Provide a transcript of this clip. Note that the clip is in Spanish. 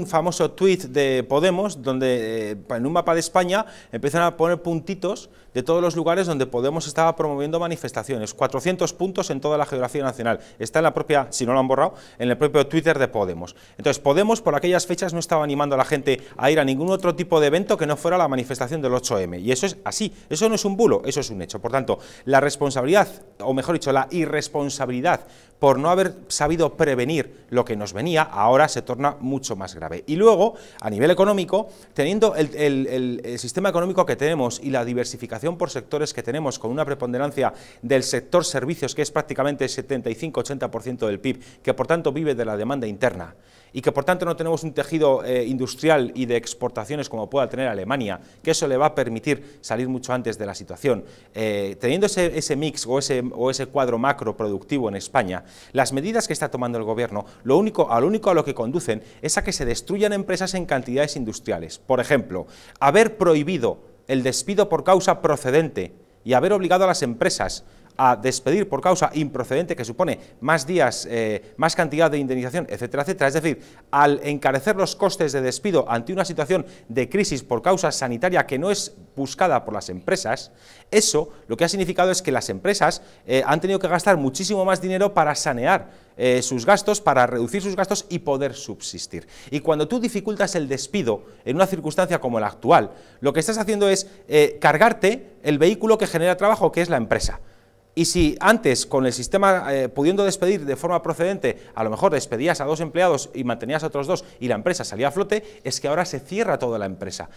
Un famoso tweet de Podemos, donde eh, en un mapa de España empiezan a poner puntitos de todos los lugares donde Podemos estaba promoviendo manifestaciones. 400 puntos en toda la geografía nacional. Está en la propia, si no lo han borrado, en el propio Twitter de Podemos. Entonces, Podemos por aquellas fechas no estaba animando a la gente a ir a ningún otro tipo de evento que no fuera la manifestación del 8M. Y eso es así. Eso no es un bulo, eso es un hecho. Por tanto, la responsabilidad, o mejor dicho, la irresponsabilidad por no haber sabido prevenir lo que nos venía, ahora se torna mucho más grave. Y luego, a nivel económico, teniendo el, sistema económico que tenemos y la diversificación por sectores que tenemos, con una preponderancia del sector servicios, que es prácticamente 75-80% del PIB, que por tanto vive de la demanda interna, y que por tanto no tenemos un tejido eh, industrial y de exportaciones como pueda tener Alemania, que eso le va a permitir salir mucho antes de la situación. Eh, teniendo ese, mix o o ese cuadro macro productivo en España, las medidas que está tomando el Gobierno, lo único, a lo único a lo que conducen es a que se destruyan empresas en cantidades industriales. Por ejemplo, haber prohibido el despido por causa procedente y haber obligado a las empresas a despedir por causa improcedente, que supone más días, eh, más cantidad de indemnización, etcétera, etcétera. Es decir, al encarecer los costes de despido ante una situación de crisis por causa sanitaria que no es buscada por las empresas, eso lo que ha significado es que las empresas eh, han tenido que gastar muchísimo más dinero para sanear eh, sus gastos, para reducir sus gastos y poder subsistir. Y cuando tú dificultas el despido en una circunstancia como la actual, lo que estás haciendo es eh, cargarte el vehículo que genera trabajo, que es la empresa. Y si antes, con el sistema pudiendo despedir de forma procedente, a lo mejor despedías a dos empleados y mantenías a otros dos y la empresa salía a flote, es que ahora se cierra toda la empresa.